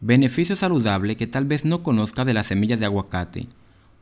Beneficio saludable que tal vez no conozca de las semillas de aguacate.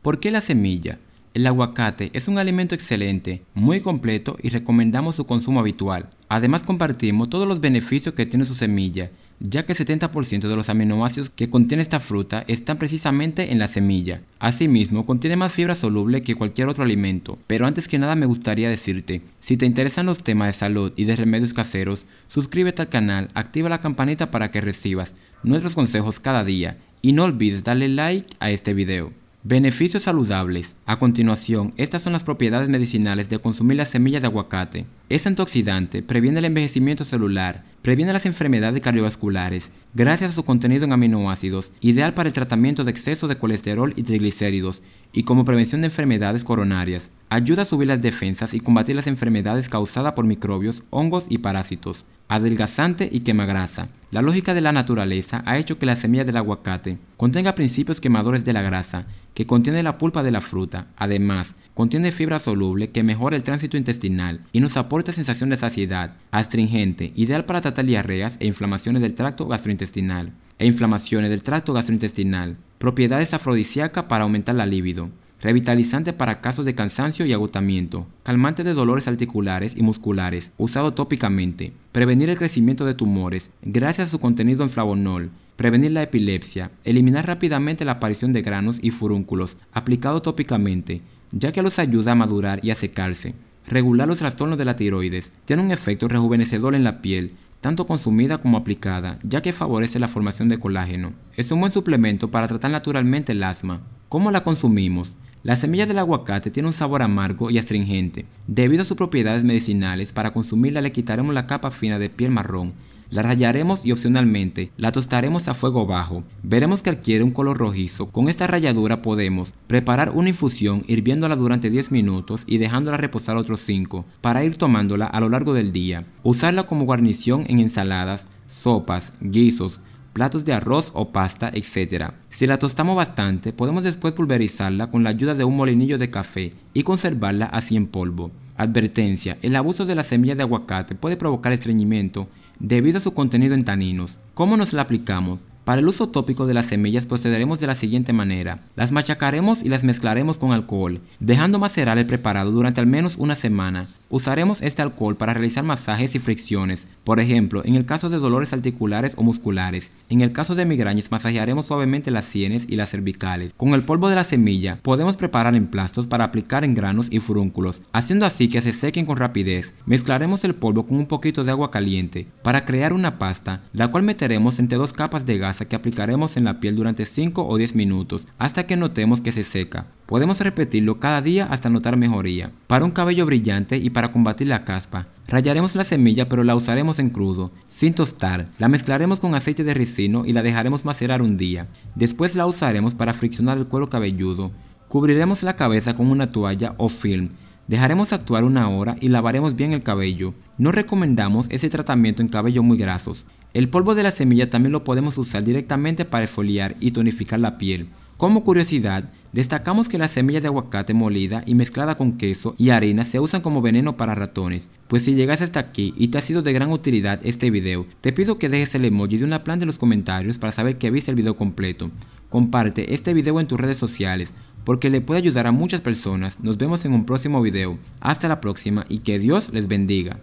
¿Por qué la semilla? El aguacate es un alimento excelente, muy completo y recomendamos su consumo habitual. Además compartimos todos los beneficios que tiene su semilla, ya que el 70% de los aminoácidos que contiene esta fruta están precisamente en la semilla. Asimismo, contiene más fibra soluble que cualquier otro alimento, pero antes que nada me gustaría decirte, si te interesan los temas de salud y de remedios caseros, suscríbete al canal, activa la campanita para que recibas nuestros consejos cada día y no olvides darle like a este video. Beneficios saludables. A continuación, estas son las propiedades medicinales de consumir las semillas de aguacate. Es antioxidante, previene el envejecimiento celular, previene las enfermedades cardiovasculares, gracias a su contenido en aminoácidos, ideal para el tratamiento de exceso de colesterol y triglicéridos, y como prevención de enfermedades coronarias. Ayuda a subir las defensas y combatir las enfermedades causadas por microbios, hongos y parásitos adelgazante y quemagrasa. La lógica de la naturaleza ha hecho que la semilla del aguacate contenga principios quemadores de la grasa, que contiene la pulpa de la fruta. Además, contiene fibra soluble que mejora el tránsito intestinal y nos aporta sensación de saciedad, astringente, ideal para tratar diarreas e inflamaciones del tracto gastrointestinal. E inflamaciones del tracto gastrointestinal. Propiedades afrodisíacas para aumentar la libido revitalizante para casos de cansancio y agotamiento, calmante de dolores articulares y musculares, usado tópicamente, prevenir el crecimiento de tumores gracias a su contenido en flavonol, prevenir la epilepsia, eliminar rápidamente la aparición de granos y furúnculos, aplicado tópicamente, ya que los ayuda a madurar y a secarse, regular los trastornos de la tiroides, tiene un efecto rejuvenecedor en la piel, tanto consumida como aplicada, ya que favorece la formación de colágeno. Es un buen suplemento para tratar naturalmente el asma. ¿Cómo la consumimos? La semilla del aguacate tiene un sabor amargo y astringente. Debido a sus propiedades medicinales, para consumirla le quitaremos la capa fina de piel marrón la rayaremos y opcionalmente la tostaremos a fuego bajo. Veremos que adquiere un color rojizo. Con esta ralladura podemos preparar una infusión hirviéndola durante 10 minutos y dejándola reposar otros 5 para ir tomándola a lo largo del día. Usarla como guarnición en ensaladas, sopas, guisos, platos de arroz o pasta, etc. Si la tostamos bastante, podemos después pulverizarla con la ayuda de un molinillo de café y conservarla así en polvo. Advertencia, el abuso de la semilla de aguacate puede provocar estreñimiento debido a su contenido en taninos. ¿Cómo nos la aplicamos? Para el uso tópico de las semillas procederemos de la siguiente manera. Las machacaremos y las mezclaremos con alcohol, dejando macerar el preparado durante al menos una semana. Usaremos este alcohol para realizar masajes y fricciones, por ejemplo, en el caso de dolores articulares o musculares. En el caso de migrañas, masajearemos suavemente las sienes y las cervicales. Con el polvo de la semilla, podemos preparar emplastos para aplicar en granos y furúnculos, haciendo así que se sequen con rapidez. Mezclaremos el polvo con un poquito de agua caliente para crear una pasta, la cual meteremos entre dos capas de gasa que aplicaremos en la piel durante 5 o 10 minutos, hasta que notemos que se seca. Podemos repetirlo cada día hasta notar mejoría. Para un cabello brillante y para combatir la caspa, ...rayaremos la semilla pero la usaremos en crudo, sin tostar. La mezclaremos con aceite de ricino y la dejaremos macerar un día. Después la usaremos para friccionar el cuero cabelludo. Cubriremos la cabeza con una toalla o film. Dejaremos actuar una hora y lavaremos bien el cabello. No recomendamos ese tratamiento en cabello muy grasos. El polvo de la semilla también lo podemos usar directamente para esfoliar y tonificar la piel. Como curiosidad, Destacamos que las semillas de aguacate molida y mezclada con queso y harina se usan como veneno para ratones. Pues si llegas hasta aquí y te ha sido de gran utilidad este video, te pido que dejes el emoji de una planta en los comentarios para saber que viste el video completo. Comparte este video en tus redes sociales porque le puede ayudar a muchas personas. Nos vemos en un próximo video. Hasta la próxima y que Dios les bendiga.